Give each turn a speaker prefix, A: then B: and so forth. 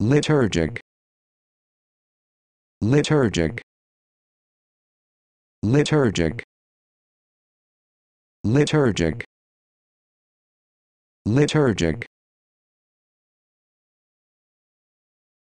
A: liturgic liturgic liturgic liturgic liturgic